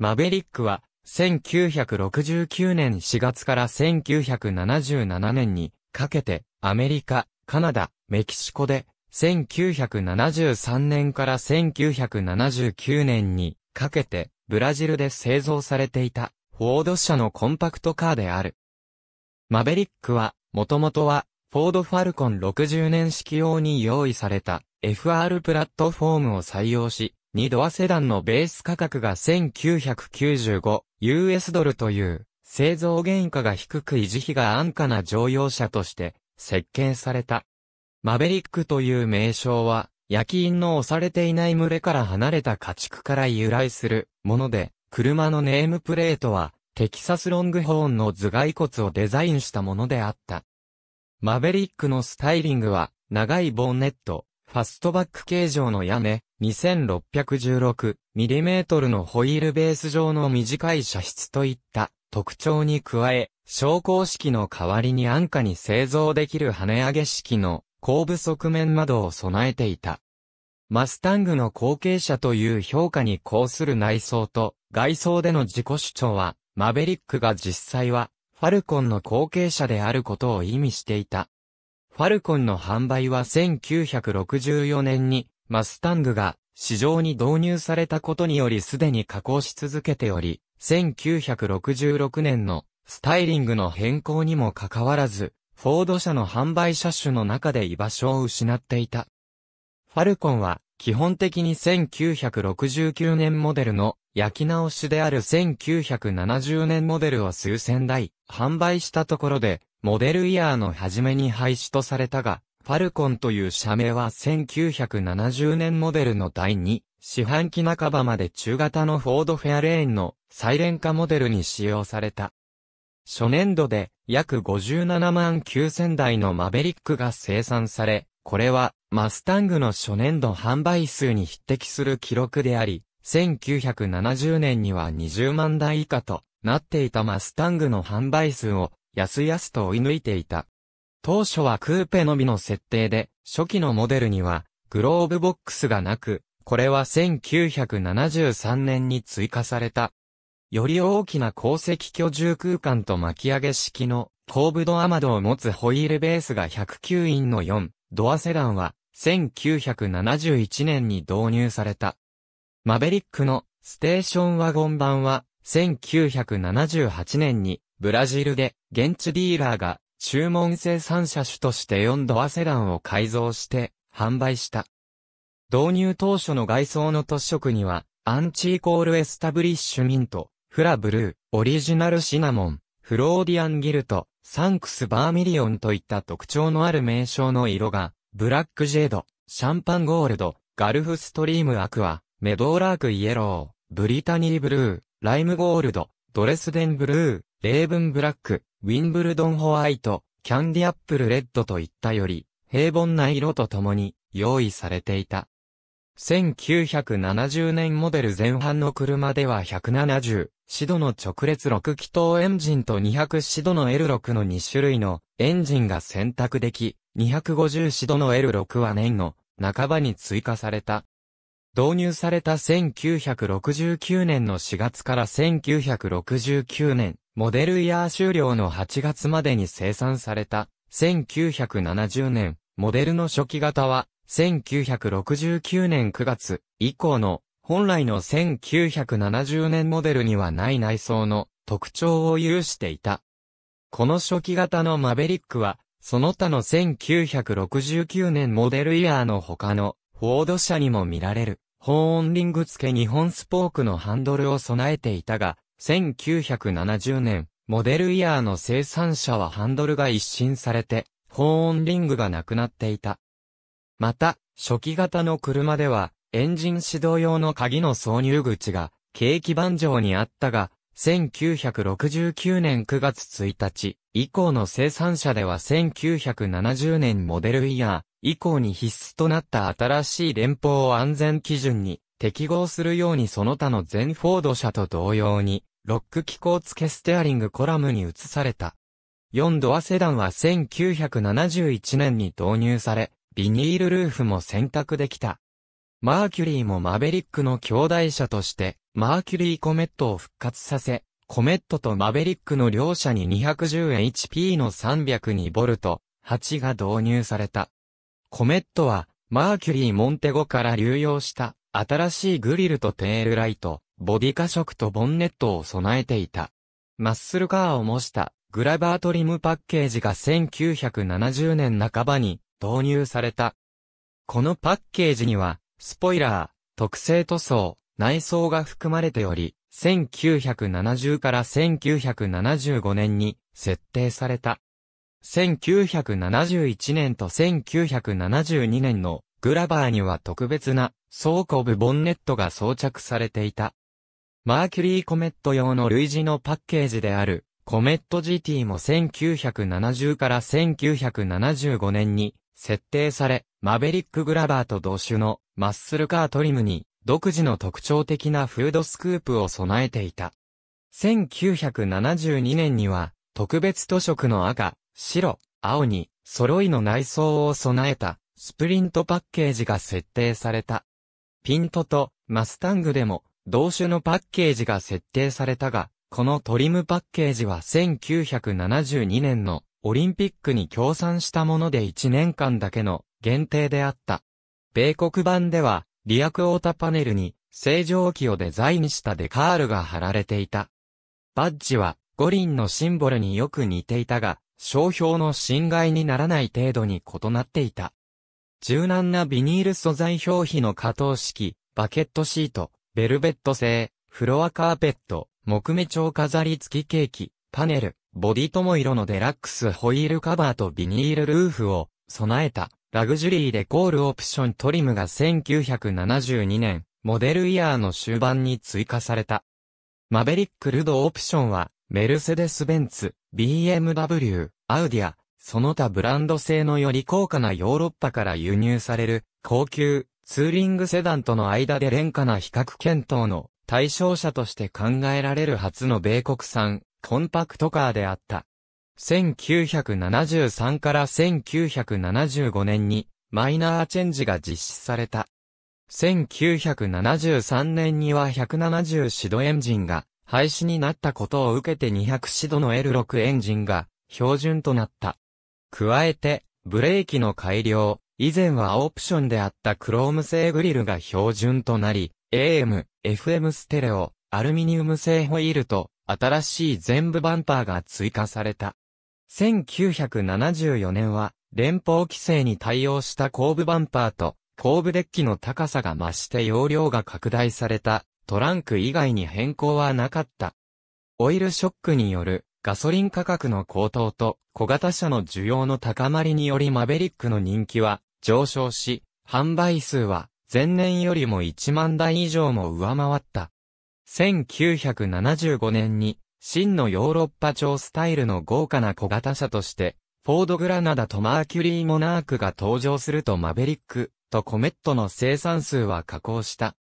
マベリックは、1969年4月から1977年にかけて、アメリカ、カナダ、メキシコで、1973年から1979年にかけて、ブラジルで製造されていた、フォード社のコンパクトカーである。マベリックは、もともとは、フォードファルコン60年式用に用意された FR プラットフォームを採用し、2ドアセダンのベース価格が 1995US ドルという、製造原価が低く維持費が安価な乗用車として設計された。マベリックという名称は、焼き印の押されていない群れから離れた家畜から由来するもので、車のネームプレートは、テキサスロングホーンの頭蓋骨をデザインしたものであった。マベリックのスタイリングは、長いボンネット、ファストバック形状の屋根、2616mm のホイールベース上の短い射出といった特徴に加え、昇降式の代わりに安価に製造できる跳ね上げ式の後部側面窓を備えていた。マスタングの後継者という評価に抗する内装と外装での自己主張は、マベリックが実際はファルコンの後継者であることを意味していた。ファルコンの販売は1964年にマスタングが市場に導入されたことによりすでに加工し続けており、1966年のスタイリングの変更にもかかわらず、フォード社の販売車種の中で居場所を失っていた。ファルコンは基本的に1969年モデルの焼き直しである1970年モデルを数千台販売したところで、モデルイヤーの初めに廃止とされたが、ファルコンという社名は1970年モデルの第2四半期半ばまで中型のフォードフェアレーンのサイレン化モデルに使用された。初年度で約57万9000台のマベリックが生産され、これはマスタングの初年度販売数に匹敵する記録であり、1970年には20万台以下となっていたマスタングの販売数を安々と追い抜いていた。当初はクーペのみの設定で、初期のモデルには、グローブボックスがなく、これは1973年に追加された。より大きな鉱石居住空間と巻き上げ式の後部ドア窓を持つホイールベースが109インの4、ドアセダンは1971年に導入された。マベリックのステーションワゴン版は1978年にブラジルで現地ディーラーが注文生産車種として4ドアセダンを改造して販売した。導入当初の外装の特色には、アンチーコールエスタブリッシュミント、フラブルー、オリジナルシナモン、フローディアンギルト、サンクスバーミリオンといった特徴のある名称の色が、ブラックジェード、シャンパンゴールド、ガルフストリームアクア、メドーラークイエロー、ブリタニーブルー、ライムゴールド、ドレスデンブルー、レーブンブラック、ウィンブルドンホワイト、キャンディアップルレッドといったより、平凡な色とともに用意されていた。1970年モデル前半の車では170、シドの直列6気筒エンジンと200シドの L6 の2種類のエンジンが選択でき、250シドの L6 は年の半ばに追加された。導入された1969年の4月から1969年モデルイヤー終了の8月までに生産された、1970年、モデルの初期型は、1969年9月以降の、本来の1970年モデルにはない内装の特徴を有していた。この初期型のマベリックは、その他の1969年モデルイヤーの他のフォード車にも見られる、保温リング付け日本スポークのハンドルを備えていたが、1970年、モデルイヤーの生産者はハンドルが一新されて、保温リングがなくなっていた。また、初期型の車では、エンジン指導用の鍵の挿入口が、景気盤上にあったが、1969年9月1日以降の生産者では1970年モデルイヤー以降に必須となった新しい連邦安全基準に適合するようにその他の全フォード車と同様に、ロック機構付けステアリングコラムに移された。4ドアセダンは1971年に導入され、ビニールルーフも選択できた。マーキュリーもマベリックの兄弟車として、マーキュリーコメットを復活させ、コメットとマベリックの両車に 210HP の 302V、8が導入された。コメットは、マーキュリーモンテゴから流用した新しいグリルとテールライト、ボディ加色とボンネットを備えていた。マッスルカーを模したグラバートリムパッケージが1970年半ばに導入された。このパッケージには、スポイラー、特製塗装、内装が含まれており、1970から1975年に設定された。1971年と1972年のグラバーには特別な倉庫部ボンネットが装着されていた。マーキュリーコメット用の類似のパッケージである、コメット GT も1970から1975年に設定され、マベリックグラバーと同種のマッスルカートリムに独自の特徴的なフードスクープを備えていた。1972年には特別塗色の赤、白、青に揃いの内装を備えたスプリントパッケージが設定された。ピントとマスタングでも同種のパッケージが設定されたが、このトリムパッケージは1972年のオリンピックに協賛したもので1年間だけの限定であった。米国版では、リアクオータパネルに正常機をデザインしたデカールが貼られていた。バッジは五輪のシンボルによく似ていたが、商標の侵害にならない程度に異なっていた。柔軟なビニール素材表皮の加藤式、バケットシート、ベルベット製、フロアカーペット、木目調飾り付きケーキ、パネル、ボディとも色のデラックスホイールカバーとビニールルーフを備えた、ラグジュリーレコールオプショントリムが1972年、モデルイヤーの終盤に追加された。マベリックルドオプションは、メルセデス・ベンツ、BMW、アウディア、その他ブランド性のより高価なヨーロッパから輸入される高級ツーリングセダンとの間で廉価な比較検討の対象者として考えられる初の米国産コンパクトカーであった。1973から1975年にマイナーチェンジが実施された。1973年には170シドエンジンが廃止になったことを受けて200シドの L6 エンジンが標準となった。加えて、ブレーキの改良、以前はオプションであったクローム製グリルが標準となり、AM、FM ステレオ、アルミニウム製ホイールと、新しい全部バンパーが追加された。1974年は、連邦規制に対応した後部バンパーと、後部デッキの高さが増して容量が拡大された、トランク以外に変更はなかった。オイルショックによるガソリン価格の高騰と小型車の需要の高まりによりマベリックの人気は上昇し、販売数は前年よりも1万台以上も上回った。1975年に真のヨーロッパ調スタイルの豪華な小型車として、フォードグラナダとマーキュリーモナークが登場するとマベリックとコメットの生産数は下降した。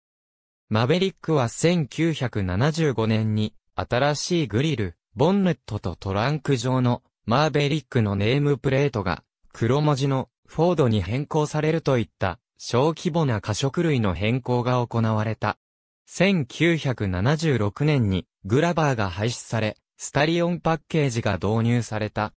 マベリックは1975年に新しいグリル、ボンネットとトランク上のマーベリックのネームプレートが黒文字のフォードに変更されるといった小規模な過食類の変更が行われた。1976年にグラバーが廃止され、スタリオンパッケージが導入された。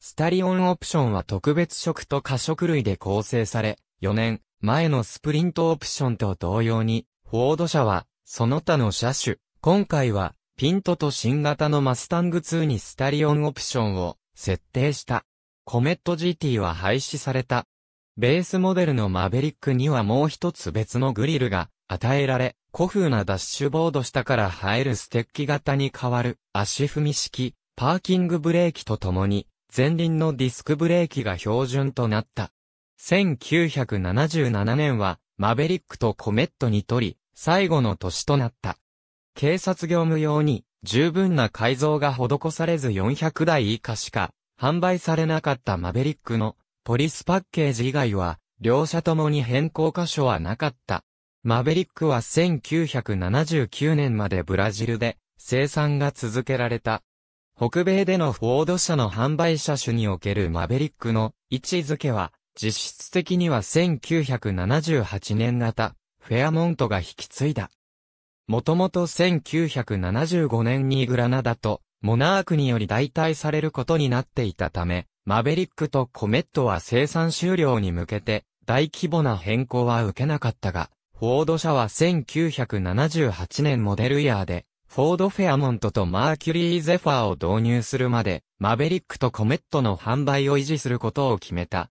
スタリオンオプションは特別色と過食類で構成され、4年前のスプリントオプションと同様に、フォード社はその他の車種、今回はピントと新型のマスタング2にスタリオンオプションを設定した。コメット GT は廃止された。ベースモデルのマベリックにはもう一つ別のグリルが与えられ、古風なダッシュボード下から生えるステッキ型に変わる足踏み式、パーキングブレーキとともに、前輪のディスクブレーキが標準となった。1977年は、マベリックとコメットにとり、最後の年となった。警察業務用に十分な改造が施されず400台以下しか販売されなかったマベリックのポリスパッケージ以外は両社ともに変更箇所はなかった。マベリックは1979年までブラジルで生産が続けられた。北米でのフォード社の販売車種におけるマベリックの位置づけは実質的には1978年型フェアモントが引き継いだ。もともと1975年にグラナダとモナークにより代替されることになっていたため、マベリックとコメットは生産終了に向けて大規模な変更は受けなかったが、フォード社は1978年モデルイヤーで、フォードフェアモントとマーキュリーゼファーを導入するまで、マベリックとコメットの販売を維持することを決めた。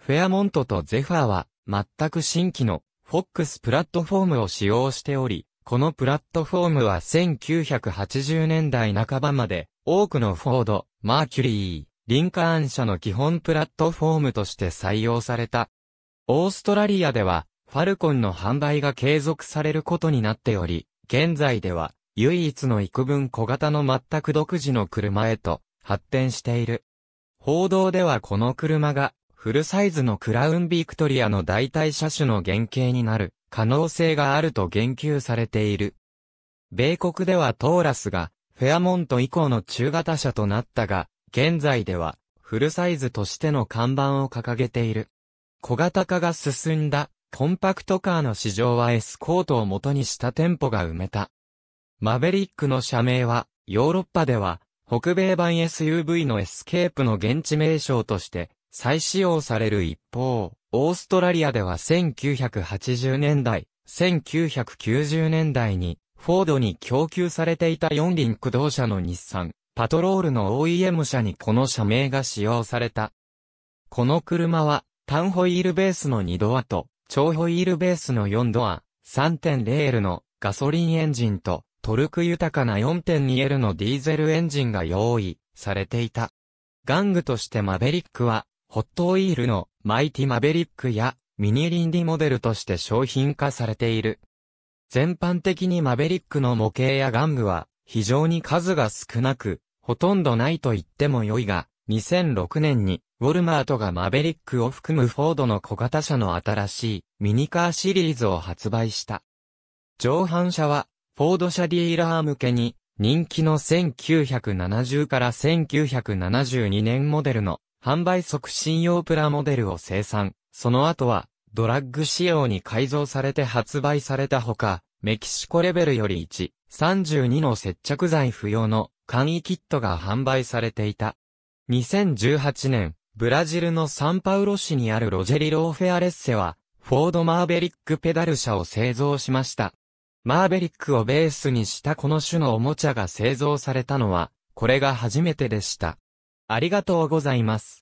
フェアモントとゼファーは、全く新規の、フォックスプラットフォームを使用しており、このプラットフォームは1980年代半ばまで多くのフォード、マーキュリー、リンカーン社の基本プラットフォームとして採用された。オーストラリアではファルコンの販売が継続されることになっており、現在では唯一の幾分小型の全く独自の車へと発展している。報道ではこの車がフルサイズのクラウンビクトリアの代替車種の原型になる可能性があると言及されている。米国ではトーラスが、フェアモント以降の中型車となったが、現在では、フルサイズとしての看板を掲げている。小型化が進んだ、コンパクトカーの市場はエスコートを元にした店舗が埋めた。マベリックの社名は、ヨーロッパでは、北米版 SUV のエスケープの現地名称として再使用される一方、オーストラリアでは1980年代、1990年代に、フォードに供給されていた四輪駆動車の日産、パトロールの OEM 車にこの社名が使用された。この車は、単ホイールベースの2ドアと、長ホイールベースの4ドア、3.0L のガソリンエンジンと、トルク豊かな 4.2L のディーゼルエンジンが用意されていた。玩具としてマベリックは、ホットオイールのマイティマベリックやミニリンディモデルとして商品化されている。全般的にマベリックの模型や玩具は非常に数が少なく、ほとんどないと言っても良いが、2006年にウォルマートがマベリックを含むフォードの小型車の新しいミニカーシリーズを発売した。上半車はフォード車ディーラー向けに人気の1970から1972年モデルの販売促進用プラモデルを生産、その後は、ドラッグ仕様に改造されて発売されたほか、メキシコレベルより1、32の接着剤不要の簡易キットが販売されていた。2018年、ブラジルのサンパウロ市にあるロジェリローフェアレッセは、フォードマーベリックペダル車を製造しました。マーベリックをベースにしたこの種のおもちゃが製造されたのは、これが初めてでした。ありがとうございます。